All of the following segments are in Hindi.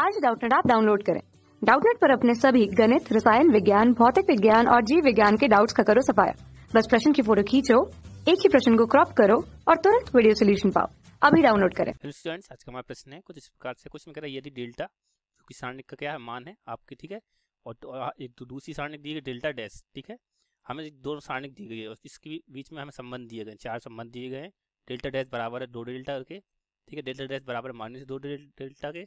आज डाउटनेट आप डाउनलोड करें डाउटनेट पर अपने सभी गणित रसायन विज्ञान भौतिक विज्ञान और जीव विज्ञान के डाउट्स का करो सफाया बस प्रश्न की फोटो खींचो एक ही प्रश्न को क्रॉप करो और तुरंत वीडियो सोल्यूशन पाओ अभी डाउनलोड करें स्टूडेंट्स आज का हमारा प्रश्न है कुछ इस प्रकार से क्वेश्चन कह रहा है यदि डेल्टा जो कि सारणिक का क्या है मान है आपकी ठीक है और तो एक तो दूसरी सारणिक दी गई डेल्टा डैश ठीक है हमें दो सारणिक दी गई है और इसके बीच में हमें संबंध दिए गए चार संबंध दिए गए डेल्टा डैश बराबर है दो डेल्टा के ठीक है डेल्टा डैश बराबर है माइनस दो डेल्टा के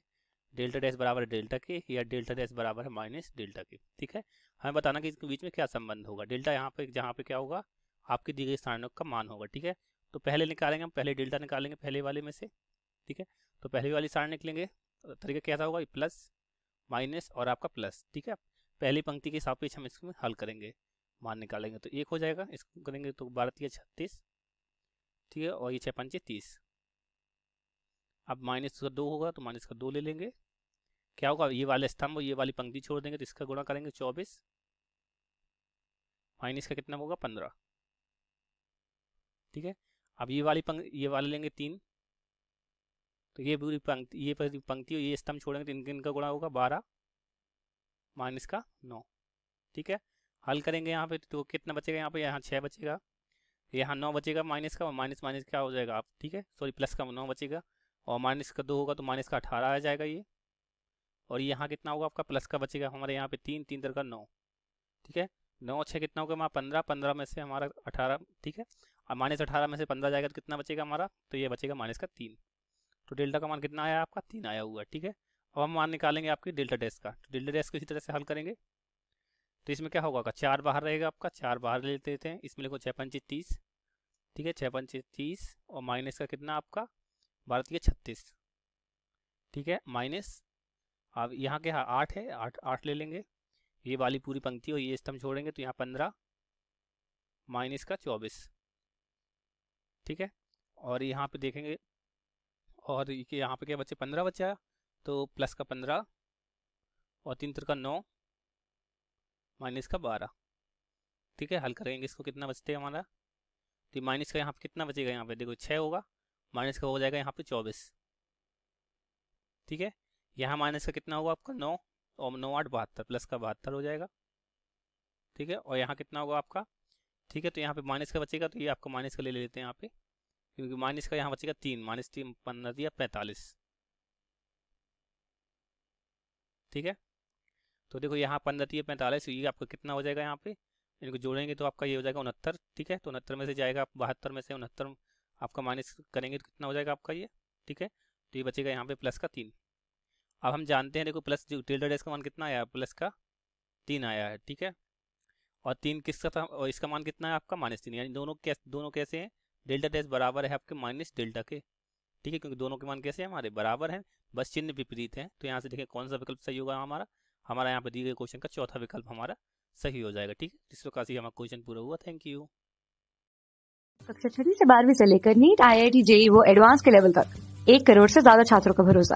डेल्टा डैश बराबर डेल्टा के या डेल्टा डैश बराबर है माइनस डेल्टा के ठीक है हमें बताना कि इसके बीच में क्या संबंध होगा डेल्टा यहाँ पर जहाँ पे क्या होगा आपके दी गई स्थानांक का मान होगा ठीक है तो पहले निकालेंगे हम पहले डेल्टा निकालेंगे पहले वाले में से ठीक है तो पहले वाली सार निकलेंगे तो तरीका कैसा होगा प्लस माइनस और आपका प्लस ठीक है पहली पंक्ति के सापेक्ष हम इसमें हल करेंगे मान निकालेंगे तो एक हो जाएगा इसको करेंगे तो बारह तीन छत्तीस ठीक है और ये छः पंचे तीस अब माइनस का दो होगा तो माइनस का दो ले लेंगे क्या होगा ये वाले स्तंभ और ये वाली पंक्ति छोड़ देंगे तो इसका गुणा करेंगे चौबीस माइनस का कितना होगा पंद्रह ठीक है अब ये वाली पंक्ति ये वाले लेंगे तीन तो ये पूरी पंक्ति ये पंक्ति और ये स्तंभ छोड़ेंगे तो इनका इनका गुणा होगा बारह माइनस का नौ ठीक है हल करेंगे यहाँ पे तो कितना बचेगा यहाँ पे यहाँ छः बचेगा यहाँ नौ बचेगा माइनस का और माइनस माइनस क्या हो जाएगा आप ठीक है सॉरी प्लस का नौ बचेगा और माइनस का दो होगा तो माइनस का अठारह आ जाएगा ये और यहाँ कितना होगा आपका प्लस का बचेगा हमारे यहाँ पे तीन तीन तरह का नौ ठीक है नौ छः कितना होगा हमारा पंद्रह पंद्रह में से हमारा अठारह ठीक है और माइनस अठारह में से पंद्रह जाएगा तो कितना बचेगा हमारा तो ये बचेगा माइनस का तीन तो डेल्टा का मान कितना आया आपका तीन आया हुआ ठीक है अब हम मान निकालेंगे आपकी डेल्टा डेस्क का तो डेल्टा डेस्क को इसी तरह से हल करेंगे तो इसमें क्या होगा आपका चार बाहर रहेगा आपका चार बाहर ले लेते हैं इसमें लिखो छः पंचे तीस ठीक है छः पंचे तीस और माइनस का कितना आपका भारतीय छत्तीस ठीक है माइनस अब यहाँ के हाँ आठ है आठ आठ ले लेंगे ये वाली पूरी पंक्ति और ये स्तंभ छोड़ेंगे तो यहाँ पंद्रह माइनस का चौबीस ठीक है और यहाँ पे देखेंगे और यहाँ पे क्या बच्चे पंद्रह बच्चा तो प्लस का पंद्रह और तीन तरह का नौ माइनस का बारह ठीक है हल करेंगे इसको कितना बचते हैं हमारा तो माइनस का यहाँ पे कितना बचेगा यहाँ पे देखो छः होगा माइनस का हो जाएगा यहाँ पे चौबीस ठीक है यहाँ माइनस का कितना होगा आपका नौ और नौ आठ बहत्तर प्लस का बहत्तर हो जाएगा ठीक है और यहाँ कितना होगा आपका ठीक है तो यहाँ पे माइनस का बचेगा तो ये आपका माइनस का ले लेते हैं यहाँ पे क्योंकि माइनस का यहाँ बचेगा तीन माइनस तीन पंद्रह दिया पैंतालीस ठीक है तो देखो यहाँ पंद्रह दिया पैंतालीस ये आपका कितना हो जाएगा यहाँ पे इनको जोड़ेंगे तो आपका ये हो जाएगा उनहत्तर ठीक है तो उनहत्तर में से जाएगा आप बहत्तर में से उनहत्तर आपका माइनस करेंगे तो कितना हो जाएगा आपका ये ठीक है तो ये बचेगा यहाँ पे प्लस का तीन अब हम जानते हैं देखो प्लस टिल्डर का मान कितना आया प्लस का तीन आया है ठीक है और तीन किसका था और इसका मान कितना है आपका माइनस तीन यानी दोनों कैसे दोनों कैसे हैं डेल्टा डेस बराबर है आपके माइनस डेल्टा के ठीक है क्योंकि दोनों के मान कैसे हैं हमारे बराबर हैं बस चिन्ह विपरीत हैं तो यहाँ से देखें कौन सा विकल्प सही होगा हमारा हमारा यहाँ पर दिए गए क्वेश्चन का चौथा विकल्प हमारा सही हो जाएगा ठीक है जिस प्रकार से हमारा क्वेश्चन पूरा हुआ थैंक यू कक्षा छठी से बारहवीं से लेकर NEET I I T JEE वो एडवांस के लेवल तक एक करोड़ से ज्यादा छात्रों का भरोसा